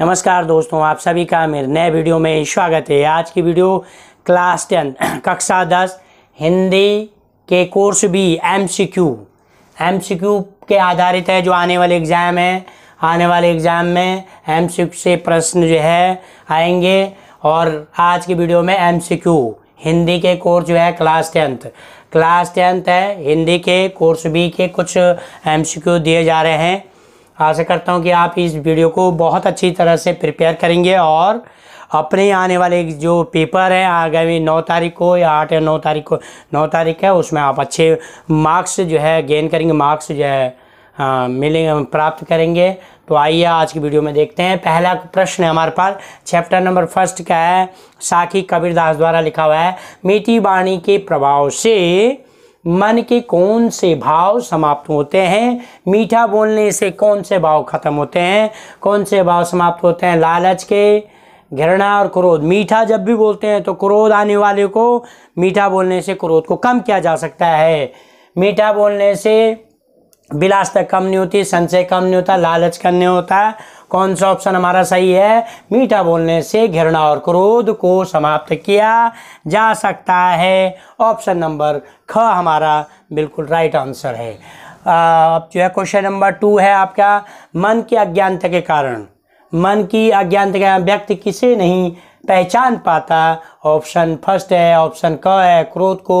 नमस्कार दोस्तों आप सभी का मेरे नए वीडियो में स्वागत है आज की वीडियो क्लास टेन कक्षा दस हिंदी के कोर्स भी एमसीक्यू एमसीक्यू के आधारित है जो आने वाले एग्ज़ाम है आने वाले एग्ज़ाम में एमसीक्यू से प्रश्न जो है आएंगे और आज की वीडियो में एमसीक्यू हिंदी के कोर्स जो है क्लास टेंथ क्लास टेंथ है हिंदी के कोर्स बी के कुछ क्यू दिए जा रहे हैं आशा करता हूँ कि आप इस वीडियो को बहुत अच्छी तरह से प्रिपेयर करेंगे और अपने आने वाले जो पेपर है आगामी नौ तारीख को या आठ या नौ तारीख को नौ तारीख है उसमें आप अच्छे मार्क्स जो है गेन करेंगे मार्क्स जो है हाँ, मिलेंगे प्राप्त करेंगे तो आइए आज की वीडियो में देखते हैं पहला प्रश्न है हमारे पास चैप्टर नंबर फर्स्ट का है साखी कबीरदास द्वारा लिखा हुआ है मीठी वाणी के प्रभाव से मन के कौन से भाव समाप्त होते हैं मीठा बोलने से कौन से भाव खत्म होते हैं कौन से भाव समाप्त होते हैं लालच के घृणा और क्रोध मीठा जब भी बोलते हैं तो क्रोध आने वाले को मीठा बोलने से क्रोध को कम किया जा सकता है मीठा बोलने से विलासता कम नहीं होती संशय कम नहीं होता लालच कम नहीं होता कौन सा ऑप्शन हमारा सही है मीठा बोलने से घृणा और क्रोध को समाप्त किया जा सकता है ऑप्शन नंबर ख हमारा बिल्कुल राइट आंसर है अब जो है क्वेश्चन नंबर टू है आपका मन की अज्ञानता के कारण मन की अज्ञानता के व्यक्ति किसे नहीं पहचान पाता ऑप्शन फर्स्ट है ऑप्शन क है क्रोध को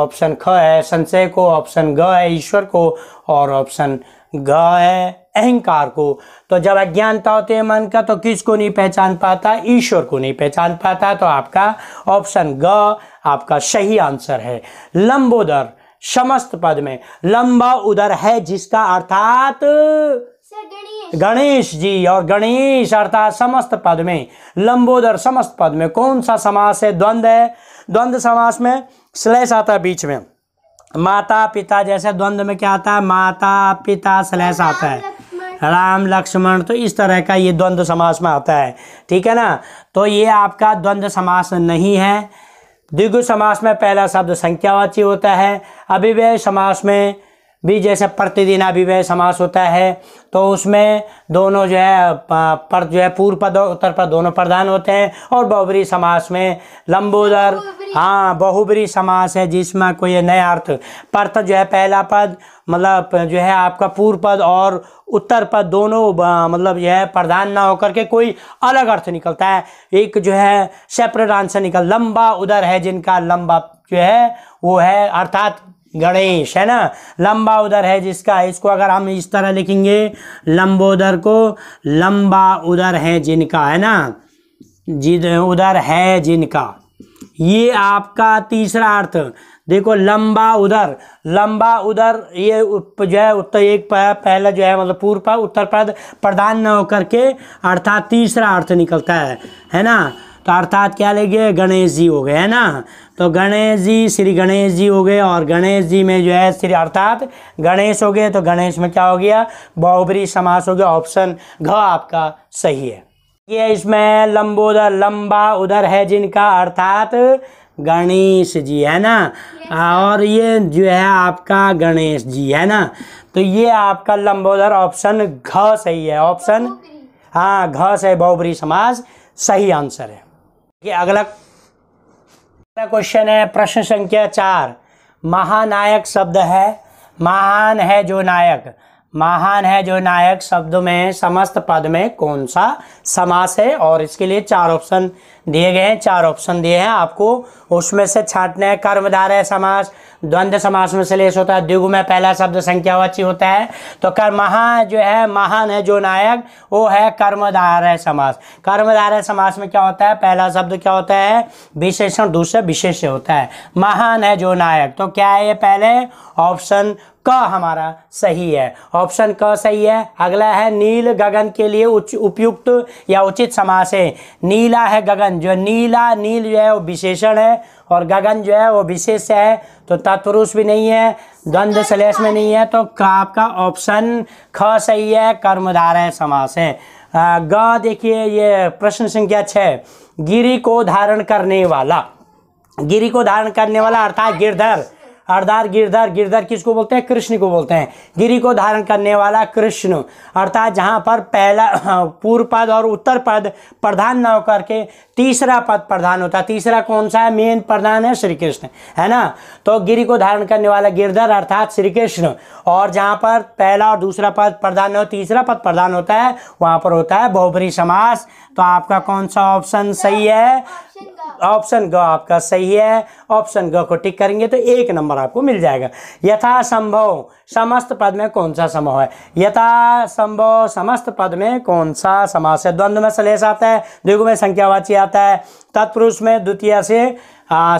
ऑप्शन ख है संशय को ऑप्शन ग है ईश्वर को और ऑप्शन ग है अहंकार को तो जब अज्ञानता होते तो हैं मन का तो किसको नहीं पहचान पाता ईश्वर को नहीं पहचान पाता तो आपका ऑप्शन ग आपका सही आंसर है लंबोदर समस्त पद में लंबा उदर है जिसका अर्थात गणेश जी और गणेश अर्थात समस्त पद में लंबोदर समस्त पद में कौन सा समास है द्वंद्व है द्वंद्व समास में स्लैश आता है बीच में माता पिता जैसे द्वंद्व में क्या आता है माता पिता स्लैश आता है राम लक्ष्मण तो इस तरह का ये द्वंद्व समास में आता है ठीक है ना तो ये आपका द्वंद्व समास नहीं है द्विगु समास में पहला शब्द संख्यावाची होता है अभिव्यय समास में भी जैसे प्रतिदिन अभिव्यय समास होता है तो उसमें दोनों जो है पर जो है पूर्व पद और उत्तर पद दोनों प्रधान होते हैं और बहुबरी समास में लंबोदर हाँ बहुबरी समास है जिसमें कोई नया अर्थ पर्त जो है पहला पद मतलब जो है आपका पूर्व पद और उत्तर पद दोनों मतलब जो है प्रधान ना होकर के कोई अलग अर्थ निकलता है एक जो है सेपरेट आंसर निकल लंबा उदर है जिनका लंबा जो है वो है अर्थात गणेश है ना लंबा उधर है जिसका इसको अगर हम इस तरह लिखेंगे लंबोदर को लंबा उधर है जिनका है ना जिद उधर है जिनका ये आपका तीसरा अर्थ देखो लंबा उधर लंबा उधर ये जो है उत्तर एक पहला जो है मतलब पूर्व पद उत्तर प्रधान न होकर के अर्थात तीसरा अर्थ निकलता है है ना तो अर्थात क्या ले गए गणेश जी हो गए है ना तो गणेश जी श्री गणेश जी हो गए और गणेश जी में जो है श्री अर्थात गणेश हो गए तो गणेश में क्या हो गया बहुबरी समास हो गया ऑप्शन घ आपका सही है ये इसमें लंबोदर लंबा उधर है जिनका अर्थात गणेश जी है ना और ये जो है आपका गणेश जी है ना तो ये आपका लंबोदर ऑप्शन घ सही है ऑप्शन हाँ घ से बहुबरी समाज सही आंसर है ये अगला अगला क्वेश्चन है प्रश्न संख्या चार महानायक शब्द है महान है जो नायक महान है जो नायक शब्द में समस्त पद में कौन सा समास है और इसके लिए चार ऑप्शन दिए गए हैं चार ऑप्शन दिए हैं आपको उसमें से कर्मधार है समास द्वंद्व समास में लेस होता है द्विगु में पहला शब्द संख्यावाची होता है तो कर महा जो है महान है जो नायक वो है है समास है समास में क्या होता है पहला शब्द क्या होता है विशेषण दूसरे विशेष होता है महान है जो नायक तो क्या है ये पहले ऑप्शन क हमारा सही है ऑप्शन क सही है अगला है नील गगन के लिए उच्च उपयुक्त या उचित समास है नीला है गगन जो नीला नील जो है वो विशेषण है और गगन जो है वो विशेष है तो तत्पुरुष भी नहीं है द्वंद्व श्लेष में नहीं है तो आपका ऑप्शन ख सही है कर्मधार है समास है ग देखिए ये प्रश्न संख्या छः गिरी को धारण करने वाला गिरी को धारण करने वाला अर्थात गिरधर अर्धार गिरधर गिरधर किसको बोलते हैं कृष्ण को बोलते हैं गिरी को धारण करने वाला कृष्ण अर्थात जहाँ पर पहला पूर्व पद और उत्तर पद प्रधान न होकर के तीसरा पद प्रधान होता है तीसरा कौन सा है मेन प्रधान है श्री कृष्ण है ना तो गिरी को धारण करने वाला गिरधर अर्थात श्री कृष्ण और जहाँ पर पहला और दूसरा पद प्रधान हो तीसरा पद प्रधान होता है वहाँ पर होता है बहुबरी समास तो आपका कौन सा ऑप्शन सही है ऑप्शन ग आपका सही है ऑप्शन ग को टिक करेंगे तो एक नंबर आपको मिल जाएगा यथासंभव समस्त पद में कौन सा समूह है यथासंभव समस्त पद में कौन सा समास है द्वंद्व में सलेस आता है द्विगु में संख्यावाची आता है तत्पुरुष में द्वितीय से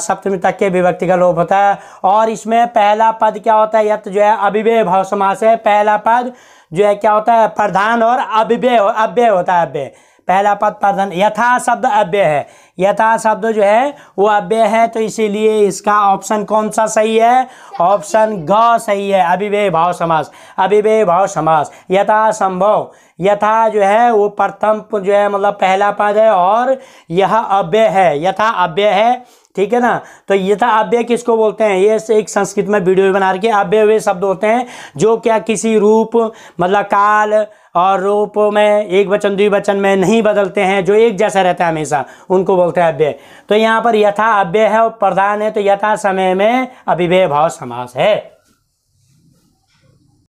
सप्तमी तक के विभक्ति का लोप होता है और इसमें पहला पद क्या होता है यथ जो है अभिव्यय भाव समास है पहला पद जो है क्या होता है प्रधान और अभिव्यय अव्यय होता है अव्यय पहला पद प्रधान यथा शब्द अव्यय है यथा शब्द जो है वो अव्यय है तो इसीलिए इसका ऑप्शन कौन सा सही है ऑप्शन ग सही है अभिव्यय भाव समास अभिव्यय भाव समास यथा संभव यथा जो है वो प्रथम जो है मतलब पहला पद है और यह अव्यय है यथा अव्यय है ठीक है ना तो ये था अव्यय किसको बोलते हैं ये एक संस्कृत में वीडियो बना रखी है अव्यय वे शब्द होते हैं जो क्या किसी रूप मतलब काल और रूप में एक वचन द्विवचन में नहीं बदलते हैं जो एक जैसा रहता है हमेशा उनको बोलते हैं अव्यय तो यहाँ पर यथा अव्यय है और प्रधान है तो यथा समय में अभिव्यय भाव समास है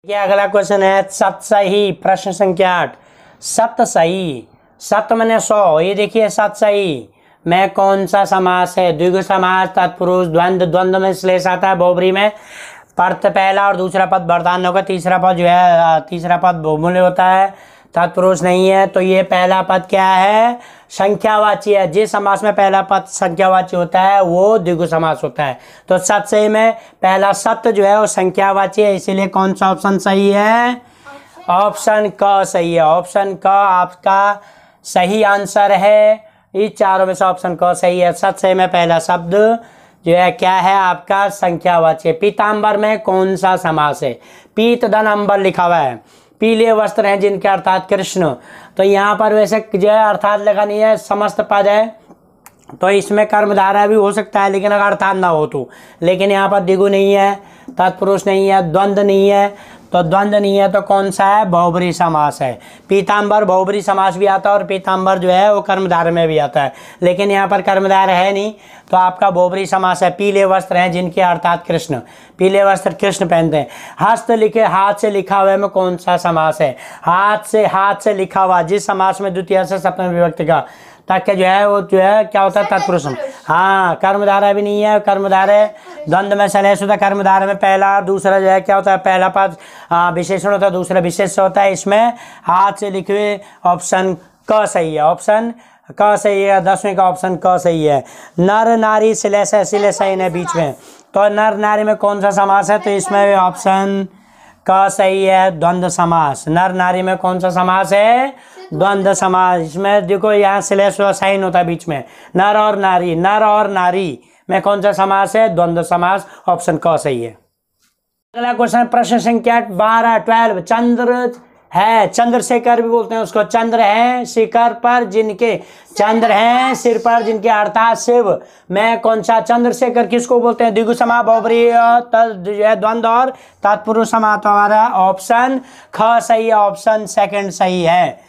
क्या अगला क्वेश्चन है सत्सही प्रश्न संख्या आठ सप्तसही सत्य मैंने सौ ये देखिए सप्तसही मैं कौन सा समास है द्विगु समास तत्पुरुष द्वंद्व द्वंद्व में श्लेष आता है बोबरी में पर्थ पहला और दूसरा पद वरदान होगा तीसरा पद जो है तीसरा पद बहुमूल्य होता है तत्पुरुष नहीं है तो ये पहला पद क्या है संख्यावाची है जिस समास में पहला पद संख्यावाची होता है वो द्विगु समास होता है तो सत्य में पहला सत्य जो है वो संख्यावाची है इसीलिए कौन सा ऑप्शन सही है ऑप्शन क सही है ऑप्शन क आपका सही आंसर है इस चारों में से ऑप्शन क सही है सत्य में पहला शब्द जो है क्या है आपका संख्यावाच्य पीताम्बर में कौन सा समास है पीत धन अंबर लिखा हुआ है पीले वस्त्र हैं जिनके अर्थात कृष्ण तो यहाँ पर वैसे जो है अर्थात लगा नहीं है समस्त पद है तो इसमें कर्मधारा भी हो सकता है लेकिन अगर अर्थात ना हो तो लेकिन यहाँ पर दिगु नहीं है तत्पुरुष नहीं है द्वंद्व नहीं है तो द्वंद्व नहीं है तो कौन सा है बहुबरी समास है पीताम्बर बहुबरी समास भी आता है और पीताम्बर जो है वो कर्मधार में भी आता है लेकिन यहाँ पर कर्मधार है नहीं तो आपका बहुबरी समास है पीले वस्त्र हैं जिनके अर्थात कृष्ण पीले वस्त्र कृष्ण पहनते हैं हस्त लिखे हाथ से लिखा हुआ में कौन सा समास है हाथ से हाथ से लिखा हुआ जिस समास में द्वितीय से सप्तम विभक्ति का ताकि जो है वो जो है क्या होता है तत्पुरुष हाँ कर्मधारा भी नहीं है कर्मधारय द्वंद्व में सलह होता है कर्मधारा में पहला दूसरा जो है क्या होता है पहला पद विशेषण होता है दूसरा विशेष होता है इसमें हाथ से लिखे हुए ऑप्शन क सही है ऑप्शन क सही है दसवें का ऑप्शन क सही है नर नारी सिलेस सिलेस है बीच में तो नर नारी में कौन सा समास है तो इसमें ऑप्शन क सही है द्वंद्व समास नर नारी में कौन सा समास है द्वंद समाज इसमें देखो यहाँ स्लेश व साइन होता है बीच में नर और नारी नर और नारी में कौन सा समास है द्वंद्व समास ऑप्शन क सही है अगला क्वेश्चन प्रश्न संख्या बारह ट्वेल्व चंद्र है चंद्रशेखर भी बोलते हैं उसको चंद्र है शिखर पर जिनके चंद्र है सिर पर जिनके अर्थात शिव मैं कौन सा चंद्रशेखर किसको बोलते हैं द्विगु समा बहुवरीय द्वंद और तत्पुरुष समा तो हमारा ऑप्शन ख सही है ऑप्शन सेकंड सही है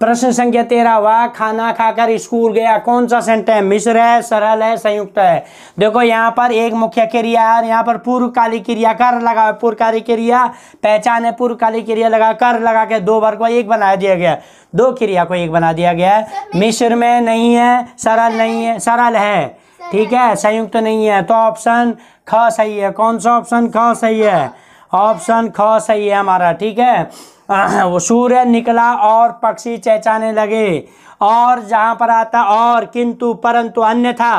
प्रश्न संख्या तेरह वह खाना खाकर स्कूल गया कौन सा सेंटर है मिश्र है सरल है संयुक्त है देखो यहाँ पर एक मुख्य क्रिया है यहाँ पर पूर्व काली क्रिया कर लगा है पूर्व काली क्रिया पहचान है पूर्व काली क्रिया लगा कर लगा के दो वर्ग को एक बना दिया गया दो क्रिया को एक बना दिया गया है मिश्र में नहीं है सरल नहीं है सरल है ठीक है संयुक्त नहीं है तो ऑप्शन ख सही है कौन सा ऑप्शन ख सही है हाँ। ऑप्शन ख सही है हमारा ठीक है वो सूर्य निकला और पक्षी चहचाने लगे और जहाँ पर आता और किंतु परंतु अन्यथा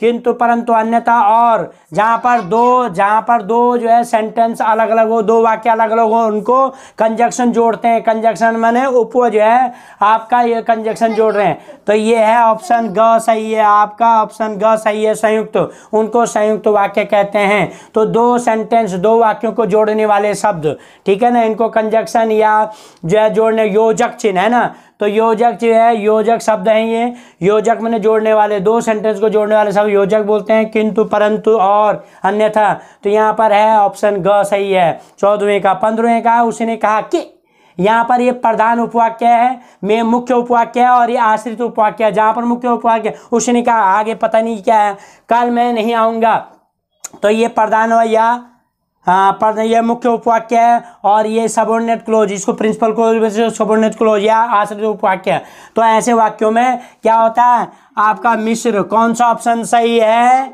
किंतु परंतु अन्यथा और जहां पर दो जहां पर दो जो है सेंटेंस अलग अलग हो दो वाक्य अलग अलग हो उनको कंजक्शन जोड़ते हैं कंजक्शन मैंने उप जो है आपका ये कंजक्शन जोड़ रहे हैं तो ये है ऑप्शन ग सही है आपका ऑप्शन ग सही है संयुक्त उनको संयुक्त वाक्य कहते हैं तो दो सेंटेंस दो वाक्यों को जोड़ने वाले शब्द ठीक है ना इनको कंजक्शन या जो है जोड़ने योजक चिन्ह है ना तो योजक जो है योजक शब्द है ये योजक मैंने जोड़ने वाले दो सेंटेंस को जोड़ने वाले सब योजक बोलते हैं किंतु परंतु और अन्यथा तो यहाँ पर है ऑप्शन ग सही है चौदहवें का पंद्रहवें का उसने कहा कि यहाँ पर ये प्रधान उपवाक्य है मे मुख्य उपवाक्य है और ये आश्रित उपवाक्य है जहाँ पर मुख्य उपवाक्य उसने कहा आगे पता नहीं क्या है कल मैं नहीं आऊँगा तो ये प्रधान या हाँ पर यह मुख्य उपवाक्य है और ये सबोर्डिनेट क्लोज इसको प्रिंसिपल क्लोज सबोर्डिनेट क्लोज या आश्रित उपवाक्य है तो ऐसे वाक्यों में क्या होता है आपका मिश्र कौन सा ऑप्शन सही है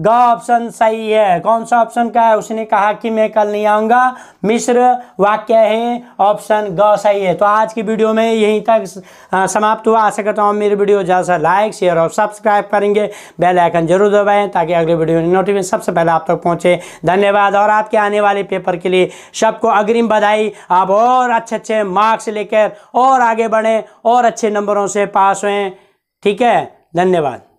ग ऑप्शन सही है कौन सा ऑप्शन का है उसने कहा कि मैं कल नहीं आऊँगा मिश्र वाक्य है ऑप्शन ग सही है तो आज की वीडियो में यहीं तक समाप्त हुआ आशा करता हूँ मेरी वीडियो ज़्यादा से लाइक शेयर और सब्सक्राइब करेंगे बेल आइकन जरूर दबाएं ताकि अगले वीडियो की नोटिफिकेशन सबसे पहले आप तक पहुँचे धन्यवाद और आपके आने वाले पेपर के लिए सबको अग्रिम बधाई आप और अच्छे अच्छे मार्क्स लेकर और आगे बढ़ें और अच्छे नंबरों से पास हुए ठीक है धन्यवाद